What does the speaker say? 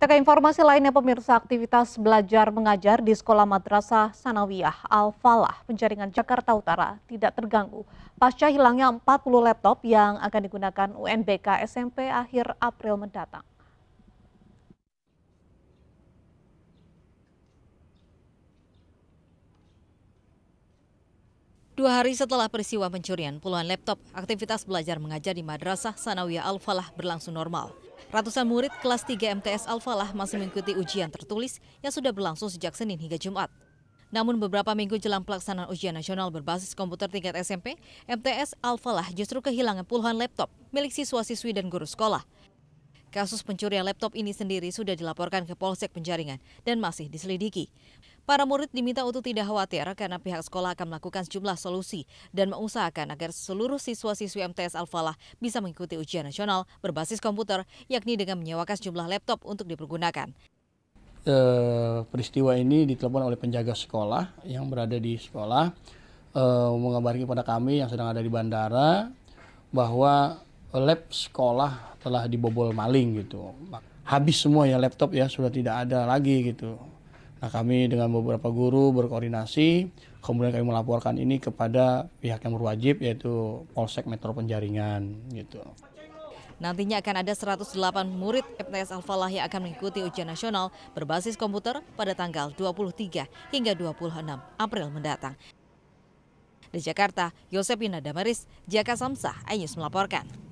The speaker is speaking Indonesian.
Kita ke informasi lainnya pemirsa aktivitas belajar mengajar di Sekolah Madrasah Sanawiyah Al-Falah, Penjaringan Jakarta Utara tidak terganggu pasca hilangnya 40 laptop yang akan digunakan UNBK SMP akhir April mendatang. Dua hari setelah peristiwa pencurian puluhan laptop, aktivitas belajar mengajar di Madrasah Sanawiyah Al-Falah berlangsung normal. Ratusan murid kelas 3 MTS Al-Falah masih mengikuti ujian tertulis yang sudah berlangsung sejak Senin hingga Jumat. Namun beberapa minggu jelang pelaksanaan ujian nasional berbasis komputer tingkat SMP, MTS Al-Falah justru kehilangan puluhan laptop milik siswa-siswi dan guru sekolah. Kasus pencurian laptop ini sendiri sudah dilaporkan ke Polsek Penjaringan dan masih diselidiki. Para murid diminta untuk tidak khawatir karena pihak sekolah akan melakukan sejumlah solusi dan mengusahakan agar seluruh siswa-siswi MTS Al-Falah bisa mengikuti ujian nasional berbasis komputer, yakni dengan menyewakan sejumlah laptop untuk dipergunakan. E, peristiwa ini ditelepon oleh penjaga sekolah yang berada di sekolah e, eh, mengabarkan kepada kami yang sedang ada di bandara bahwa lab sekolah telah dibobol maling gitu. Habis semua ya laptop ya sudah tidak ada lagi gitu. Nah, kami dengan beberapa guru berkoordinasi, kemudian kami melaporkan ini kepada pihak yang berwajib yaitu Polsek Metro Penjaringan gitu. Nantinya akan ada 108 murid MTS Al-Falah yang akan mengikuti ujian nasional berbasis komputer pada tanggal 23 hingga 26 April mendatang. Di Jakarta, Yosepina Damaris, Jaka Samsah, Ayus melaporkan.